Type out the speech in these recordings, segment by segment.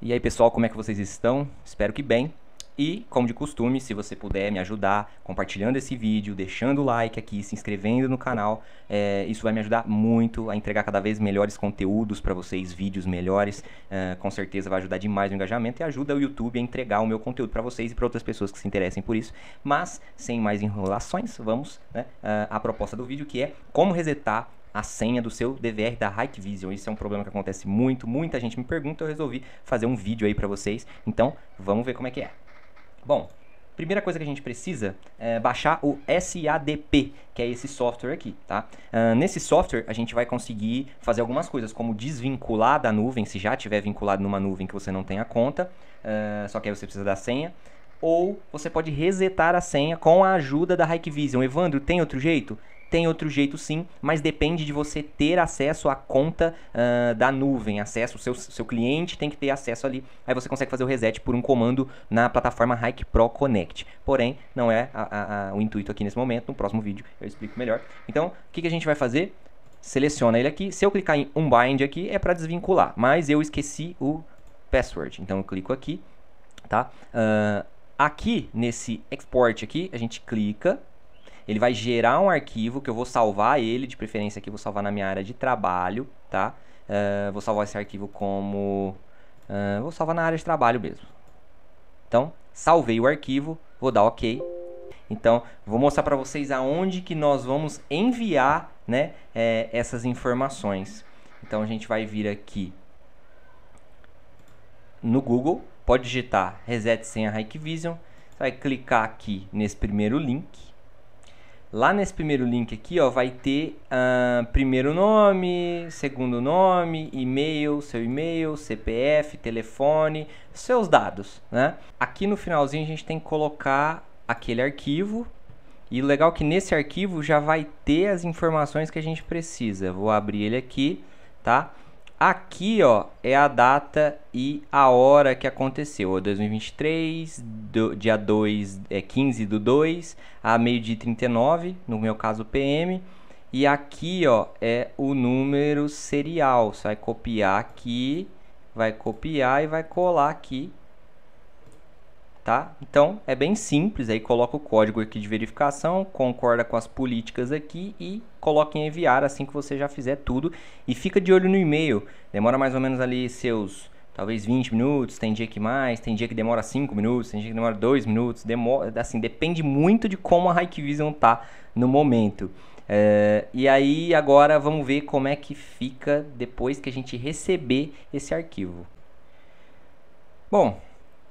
E aí, pessoal, como é que vocês estão? Espero que bem. E, como de costume, se você puder me ajudar compartilhando esse vídeo, deixando o like aqui, se inscrevendo no canal, é, isso vai me ajudar muito a entregar cada vez melhores conteúdos para vocês, vídeos melhores. É, com certeza vai ajudar demais o engajamento e ajuda o YouTube a entregar o meu conteúdo para vocês e para outras pessoas que se interessem por isso. Mas, sem mais enrolações, vamos né, é, à proposta do vídeo que é como resetar a senha do seu DVR da Hike Vision. Isso é um problema que acontece muito, muita gente me pergunta, eu resolvi fazer um vídeo aí para vocês. Então, vamos ver como é que é. Bom, primeira coisa que a gente precisa é baixar o SADP, que é esse software aqui, tá? Uh, nesse software, a gente vai conseguir fazer algumas coisas, como desvincular da nuvem, se já tiver vinculado numa nuvem que você não tem a conta, uh, só que aí você precisa da senha, ou você pode resetar a senha com a ajuda da Hikvision. Evandro, tem outro jeito? Tem outro jeito sim, mas depende de você ter acesso à conta uh, da nuvem, acesso, seu, seu cliente tem que ter acesso ali, aí você consegue fazer o reset por um comando na plataforma Hike Pro Connect. Porém, não é a, a, a, o intuito aqui nesse momento, no próximo vídeo eu explico melhor. Então, o que, que a gente vai fazer? Seleciona ele aqui, se eu clicar em Unbind aqui é para desvincular, mas eu esqueci o password, então eu clico aqui, tá? Uh, aqui nesse export aqui, a gente clica, ele vai gerar um arquivo que eu vou salvar ele, de preferência aqui vou salvar na minha área de trabalho, tá? Uh, vou salvar esse arquivo como... Uh, vou salvar na área de trabalho mesmo. Então, salvei o arquivo, vou dar OK. Então, vou mostrar para vocês aonde que nós vamos enviar né, é, essas informações. Então, a gente vai vir aqui no Google, pode digitar Reset Senha Hikvision, vai clicar aqui nesse primeiro link, Lá nesse primeiro link aqui, ó, vai ter uh, primeiro nome, segundo nome, e-mail, seu e-mail, CPF, telefone, seus dados, né? Aqui no finalzinho a gente tem que colocar aquele arquivo e o legal é que nesse arquivo já vai ter as informações que a gente precisa. Vou abrir ele aqui, tá? Aqui, ó, é a data e a hora que aconteceu. 2023, do, dia 2, é 15 do 2, a meio-dia 39, no meu caso PM. E aqui, ó, é o número serial. Você vai copiar aqui, vai copiar e vai colar aqui tá? Então é bem simples, aí coloca o código aqui de verificação, concorda com as políticas aqui e coloca em enviar assim que você já fizer tudo e fica de olho no e-mail. Demora mais ou menos ali seus talvez 20 minutos, tem dia que mais, tem dia que demora 5 minutos, tem dia que demora 2 minutos, demora, assim, depende muito de como a Vision tá no momento. É, e aí agora vamos ver como é que fica depois que a gente receber esse arquivo. Bom,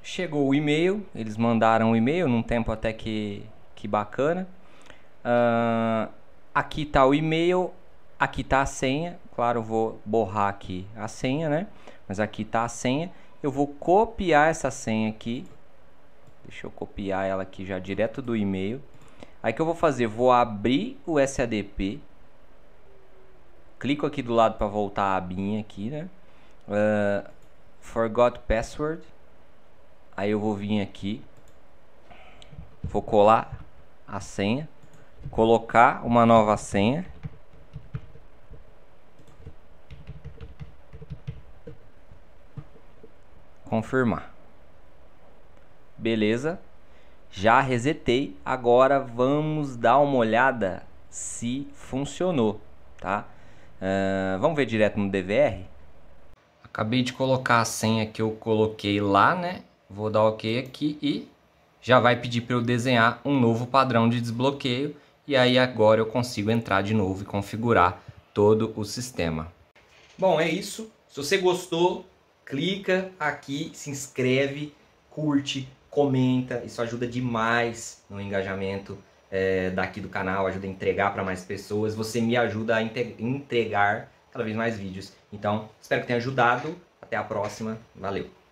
Chegou o e-mail, eles mandaram o e-mail num tempo até que, que bacana. Uh, aqui está o e-mail, aqui está a senha. Claro, vou borrar aqui a senha, né? Mas aqui está a senha. Eu vou copiar essa senha aqui. Deixa eu copiar ela aqui já direto do e-mail. Aí que eu vou fazer? Vou abrir o SADP. Clico aqui do lado para voltar a abinha aqui, né? Uh, forgot password. Aí eu vou vir aqui, vou colar a senha, colocar uma nova senha. Confirmar. Beleza? Já resetei. Agora vamos dar uma olhada se funcionou, tá? Uh, vamos ver direto no DVR? Acabei de colocar a senha que eu coloquei lá, né? Vou dar OK aqui e já vai pedir para eu desenhar um novo padrão de desbloqueio e aí agora eu consigo entrar de novo e configurar todo o sistema. Bom, é isso. Se você gostou, clica aqui, se inscreve, curte, comenta. Isso ajuda demais no engajamento é, daqui do canal, ajuda a entregar para mais pessoas. Você me ajuda a entregar cada vez mais vídeos. Então, espero que tenha ajudado. Até a próxima. Valeu!